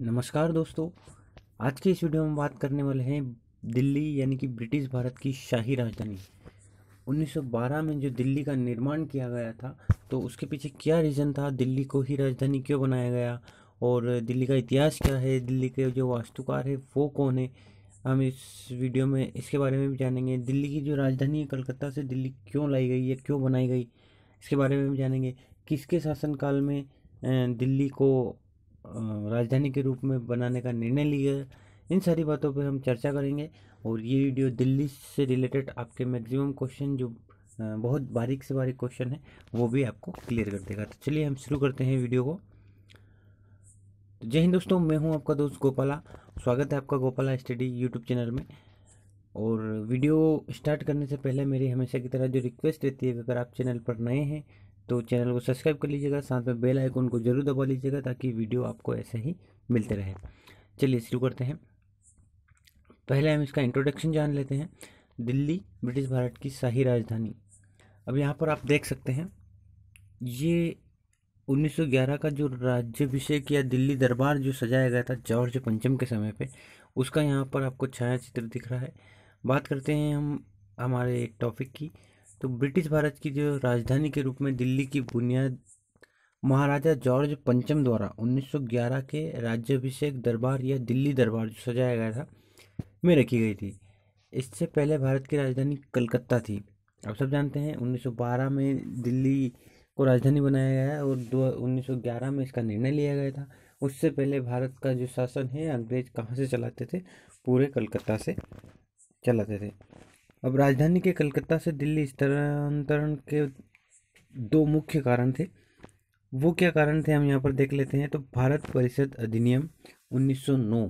नमस्कार दोस्तों आज के इस वीडियो में बात करने वाले हैं दिल्ली यानी कि ब्रिटिश भारत की शाही राजधानी 1912 में जो दिल्ली का निर्माण किया गया था तो उसके पीछे क्या रीज़न था दिल्ली को ही राजधानी क्यों बनाया गया और दिल्ली का इतिहास क्या है दिल्ली के जो वास्तुकार है वो कौन है हम इस वीडियो में इसके बारे में भी जानेंगे दिल्ली की जो राजधानी है कलकत्ता से दिल्ली क्यों लाई गई या क्यों बनाई गई इसके बारे में भी जानेंगे किसके शासनकाल में दिल्ली को राजधानी के रूप में बनाने का निर्णय लिया इन सारी बातों पर हम चर्चा करेंगे और ये वीडियो दिल्ली से रिलेटेड आपके मैक्सिमम क्वेश्चन जो बहुत बारीक से बारीक क्वेश्चन है वो भी आपको क्लियर कर देगा तो चलिए हम शुरू करते हैं वीडियो को तो जय हिंद दोस्तों मैं हूं आपका दोस्त गोपाला स्वागत है आपका गोपाला स्टडी यूट्यूब चैनल में और वीडियो स्टार्ट करने से पहले मेरी हमेशा की तरह जो रिक्वेस्ट रहती है अगर आप चैनल पर नए हैं तो चैनल को सब्सक्राइब कर लीजिएगा साथ में बेल आइकन को जरूर दबा लीजिएगा ताकि वीडियो आपको ऐसे ही मिलते रहे चलिए शुरू करते हैं पहले हम इसका इंट्रोडक्शन जान लेते हैं दिल्ली ब्रिटिश भारत की शाही राजधानी अब यहाँ पर आप देख सकते हैं ये 1911 का जो राज्यभिषेक या दिल्ली दरबार जो सजाया गया था जॉर्ज पंचम के समय पे उसका यहाँ पर आपको छाया चित्र दिख रहा है बात करते हैं हम हमारे एक टॉपिक की तो ब्रिटिश भारत की जो राजधानी के रूप में दिल्ली की बुनियाद महाराजा जॉर्ज पंचम द्वारा 1911 के राज्याभिषेक दरबार या दिल्ली दरबार जो सजाया गया था में रखी गई थी इससे पहले भारत की राजधानी कलकत्ता थी आप सब जानते हैं 1912 में दिल्ली को राजधानी बनाया गया और दो उन्नीस में इसका निर्णय लिया गया था उससे पहले भारत का जो शासन है अंग्रेज कहाँ से चलाते थे पूरे कलकत्ता से चलाते थे अब राजधानी के कलकत्ता से दिल्ली स्थानांतरण के दो मुख्य कारण थे वो क्या कारण थे हम यहाँ पर देख लेते हैं तो भारत परिषद अधिनियम 1909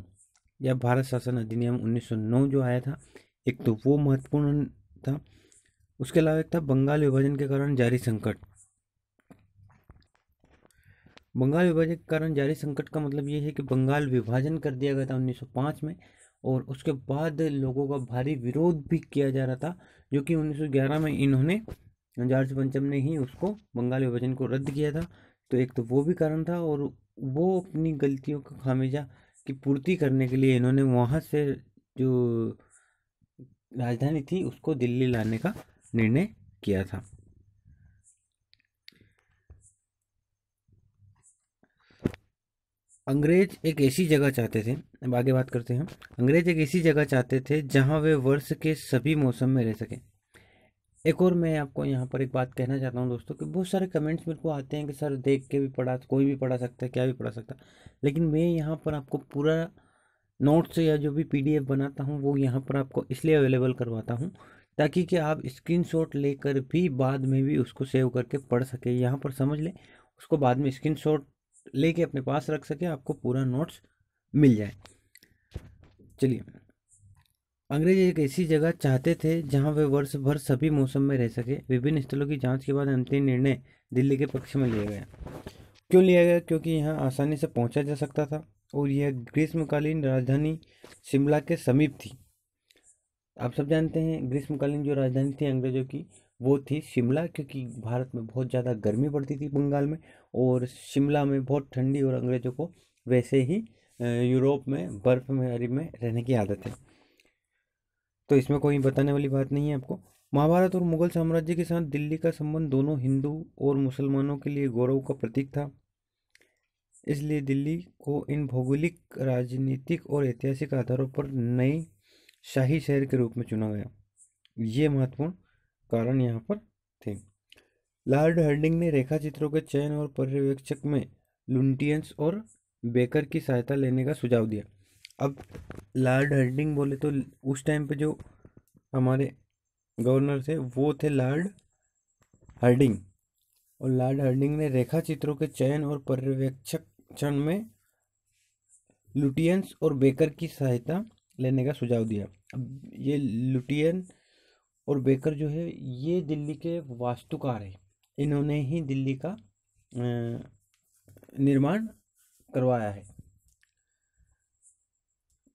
या भारत शासन अधिनियम 1909 जो आया था एक तो वो महत्वपूर्ण था उसके अलावा एक था बंगाल विभाजन के कारण जारी संकट बंगाल विभाजन के कारण जारी संकट का मतलब ये है कि बंगाल विभाजन कर दिया गया था 1905 में और उसके बाद लोगों का भारी विरोध भी किया जा रहा था जो कि 1911 में इन्होंने जॉर्ज पंचम ने ही उसको बंगाल विभाजन को रद्द किया था तो एक तो वो भी कारण था और वो अपनी गलतियों का खामिजा की पूर्ति करने के लिए इन्होंने वहाँ से जो राजधानी थी उसको दिल्ली लाने का निर्णय किया था अंग्रेज एक ऐसी जगह चाहते थे अब आगे बात करते हैं अंग्रेज एक ऐसी जगह चाहते थे जहां वे वर्ष के सभी मौसम में रह सकें एक और मैं आपको यहाँ पर एक बात कहना चाहता हूँ दोस्तों कि बहुत सारे कमेंट्स मेरे को आते हैं कि सर देख के भी पढ़ा कोई भी पढ़ा सकता है क्या भी पढ़ा सकता है लेकिन मैं यहाँ पर आपको पूरा नोट्स या जो भी पीडीएफ बनाता हूँ वो यहाँ पर आपको इसलिए अवेलेबल करवाता हूँ ताकि कि आप स्क्रीनशॉट लेकर भी बाद में भी उसको सेव करके पढ़ सके यहाँ पर समझ लें उसको बाद में स्क्रीनशॉट लेके अपने पास रख सके आपको पूरा नोट्स मिल जाए चलिए अंग्रेज एक ऐसी जगह चाहते थे जहां वे वर्ष भर सभी मौसम में रह सके विभिन्न स्थलों की जांच के बाद अंतिम निर्णय दिल्ली के पक्ष में लिया गया क्यों लिया गया क्योंकि यहाँ आसानी से पहुंचा जा सकता था और यह ग्रीष्मकालीन राजधानी शिमला के समीप थी आप सब जानते हैं ग्रीष्मकालीन जो राजधानी थी अंग्रेजों की वो थी शिमला क्योंकि भारत में बहुत ज़्यादा गर्मी पड़ती थी बंगाल में और शिमला में बहुत ठंडी और अंग्रेज़ों को वैसे ही यूरोप में बर्फ में अरब में रहने की आदत है तो इसमें कोई बताने वाली बात नहीं है आपको महाभारत और मुगल साम्राज्य के साथ दिल्ली का संबंध दोनों हिंदू और मुसलमानों के लिए गौरव का प्रतीक था इसलिए दिल्ली को इन भौगोलिक राजनीतिक और ऐतिहासिक आधारों पर नए शाही शहर के रूप में चुना गया ये महत्वपूर्ण कारण यहाँ पर थे लॉर्ड हर्डिंग ने रेखा चित्रों के चयन और पर्यवेक्षक में लुटियंस और बेकर की सहायता लेने का सुझाव दिया अब लॉर्ड हर्डिंग बोले तो उस टाइम पे जो हमारे गवर्नर थे वो थे लॉर्ड हर्डिंग और लॉर्ड हर्डिंग ने रेखा चित्रों के चयन और पर्यवेक्षक क्षण में लुटियंस और बेकर की सहायता लेने का सुझाव दिया अब ये लुटियन और बेकर जो है ये दिल्ली के वास्तुकार हैं इन्होंने ही दिल्ली का निर्माण करवाया है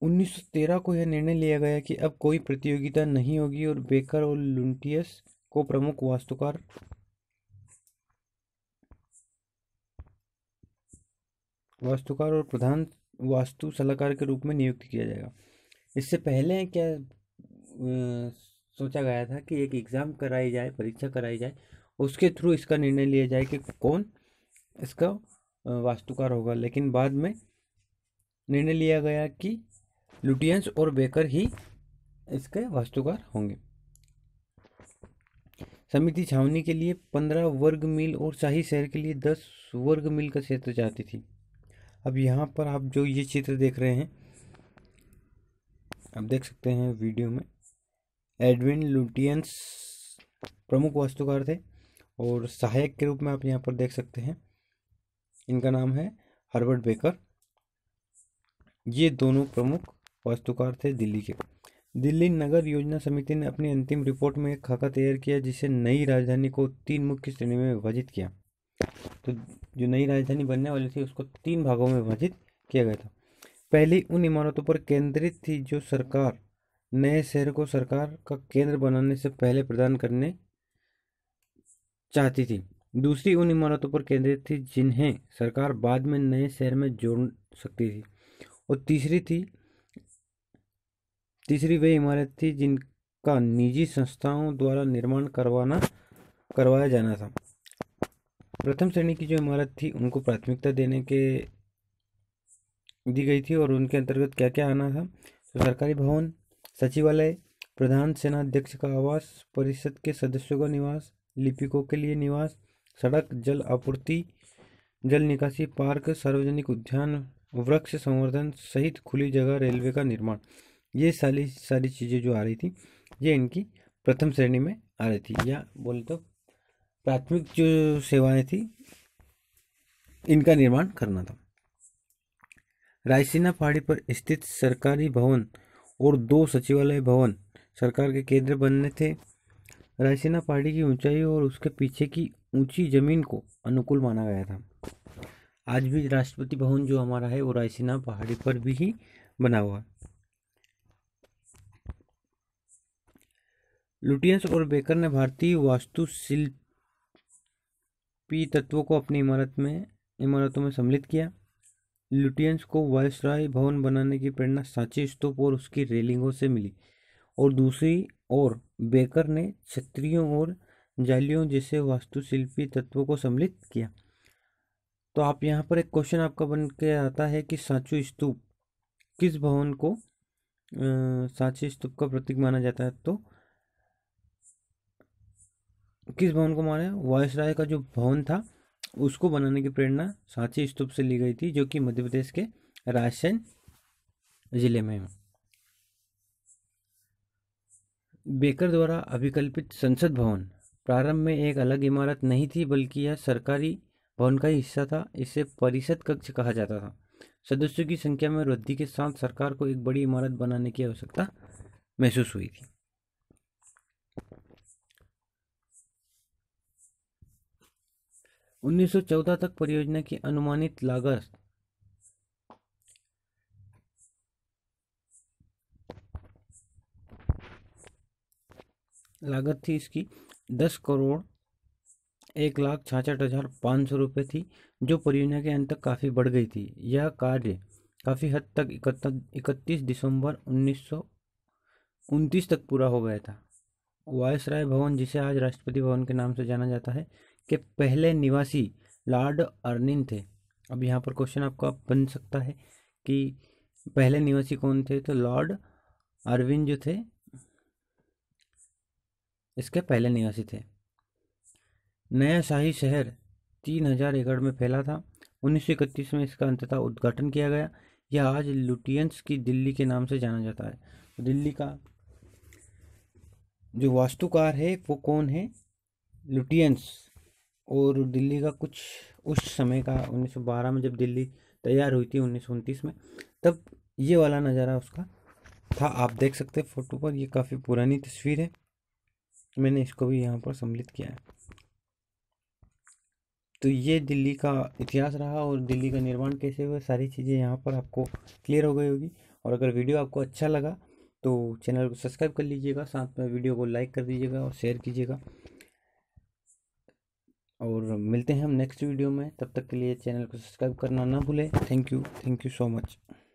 1913 को यह निर्णय लिया गया कि अब कोई प्रतियोगिता नहीं होगी और बेकर और लुंटियस को प्रमुख वास्तुकार वास्तुकार और प्रधान वास्तु सलाहकार के रूप में नियुक्त किया जाएगा इससे पहले क्या सोचा गया था कि एक एग्ज़ाम कराई जाए परीक्षा कराई जाए उसके थ्रू इसका निर्णय लिया जाए कि कौन इसका वास्तुकार होगा लेकिन बाद में निर्णय लिया गया कि लुटियंस और बेकर ही इसके वास्तुकार होंगे समिति छावनी के लिए पंद्रह वर्ग मील और शाही शहर के लिए दस वर्ग मील का क्षेत्र चाहती थी अब यहाँ पर आप जो ये चित्र देख रहे हैं आप देख सकते हैं वीडियो में एडविन लुटियंस प्रमुख वास्तुकार थे और सहायक के रूप में आप यहाँ पर देख सकते हैं इनका नाम है हर्बर्ट बेकर ये दोनों प्रमुख वास्तुकार थे दिल्ली के दिल्ली नगर योजना समिति ने अपनी अंतिम रिपोर्ट में एक खाका तैयार किया जिसे नई राजधानी को तीन मुख्य श्रेणी में विभाजित किया तो जो नई राजधानी बनने वाली थी उसको तीन भागों में विभाजित किया गया था पहली उन इमारतों पर केंद्रित थी जो सरकार नए शहर को सरकार का केंद्र बनाने से पहले प्रदान करने चाहती थी दूसरी उन इमारतों पर केंद्रित थी जिन्हें सरकार बाद में नए शहर में जोड़ सकती थी और तीसरी थी तीसरी वह इमारत थी जिनका निजी संस्थाओं द्वारा निर्माण करवाना करवाया जाना था प्रथम श्रेणी की जो इमारत थी उनको प्राथमिकता देने के दी गई थी और उनके अंतर्गत क्या क्या आना था तो सरकारी भवन सचिवालय प्रधान सेनाध्यक्ष का आवास परिषद के सदस्यों का निवास लिपिकों के लिए निवास सड़क जल आपूर्ति जल निकासी पार्क सार्वजनिक उद्यान वृक्ष संवर्धन सहित खुली जगह रेलवे का निर्माण ये सारी सारी चीज़ें जो आ रही थी ये इनकी प्रथम श्रेणी में आ रही थी या बोले तो प्राथमिक जो सेवाएं थी इनका निर्माण करना था रायसीना पहाड़ी पर स्थित सरकारी भवन और दो सचिवालय भवन सरकार के केंद्र बनने थे रायसेना पहाड़ी की ऊंचाई और उसके पीछे की ऊंची ज़मीन को अनुकूल माना गया था आज भी राष्ट्रपति भवन जो हमारा है वो रायसेना पहाड़ी पर भी ही बना हुआ लुटियंस और बेकर ने भारतीय वास्तुशिल्पी तत्वों को अपनी इमारत में इमारतों में सम्मिलित किया लुटियंस को वायसराय भवन बनाने की प्रेरणा सांची स्तूप और उसकी रेलिंगों से मिली और दूसरी और बेकर ने क्षत्रियों और जालियों जैसे वास्तुशिल्पी तत्वों को सम्मिलित किया तो आप यहाँ पर एक क्वेश्चन आपका बन के आता है कि सांचू स्तूप किस भवन को सांची स्तूप का प्रतीक माना जाता है तो किस भवन को माना वायस राय का जो भवन था उसको बनाने की प्रेरणा सांची स्तूप से ली गई थी जो कि मध्य प्रदेश के रायसेन ज़िले में है बेकर द्वारा अभिकल्पित संसद भवन प्रारंभ में एक अलग इमारत नहीं थी बल्कि यह सरकारी भवन का हिस्सा था इसे परिषद कक्ष कहा जाता था सदस्यों की संख्या में वृद्धि के साथ सरकार को एक बड़ी इमारत बनाने की आवश्यकता महसूस हुई थी उन्नीस तक परियोजना की अनुमानित लागत लागत थी इसकी दस करोड़ एक लाख छाछठ हज़ार पाँच सौ रुपये थी जो परियोजना के अंत तक काफ़ी बढ़ गई थी यह कार्य काफ़ी हद तक इकतीस दिसंबर उन्नीस सौ उनतीस तक पूरा हो गया था वायसराय भवन जिसे आज राष्ट्रपति भवन के नाम से जाना जाता है के पहले निवासी लॉर्ड अर्निन थे अब यहाँ पर क्वेश्चन आपका बन सकता है कि पहले निवासी कौन थे तो लॉर्ड अरविंद जो थे इसके पहले निवासी थे नया शाही शहर तीन हजार एकड़ में फैला था उन्नीस में इसका अंततः उद्घाटन किया गया यह आज लुटियंस की दिल्ली के नाम से जाना जाता है तो दिल्ली का जो वास्तुकार है वो कौन है लुटियंस और दिल्ली का कुछ उस समय का 1912 में जब दिल्ली तैयार हुई थी उन्नीस में तब ये वाला नज़ारा उसका था आप देख सकते हैं फ़ोटो पर ये काफ़ी पुरानी तस्वीर है मैंने इसको भी यहाँ पर सम्मिलित किया है तो ये दिल्ली का इतिहास रहा और दिल्ली का निर्माण कैसे हुआ सारी चीज़ें यहाँ पर आपको क्लियर हो गई होगी और अगर वीडियो आपको अच्छा लगा तो चैनल को सब्सक्राइब कर लीजिएगा साथ में वीडियो को लाइक कर दीजिएगा और शेयर कीजिएगा और मिलते हैं हम नेक्स्ट वीडियो में तब तक के लिए चैनल को सब्सक्राइब करना ना भूलें thank you thank you so much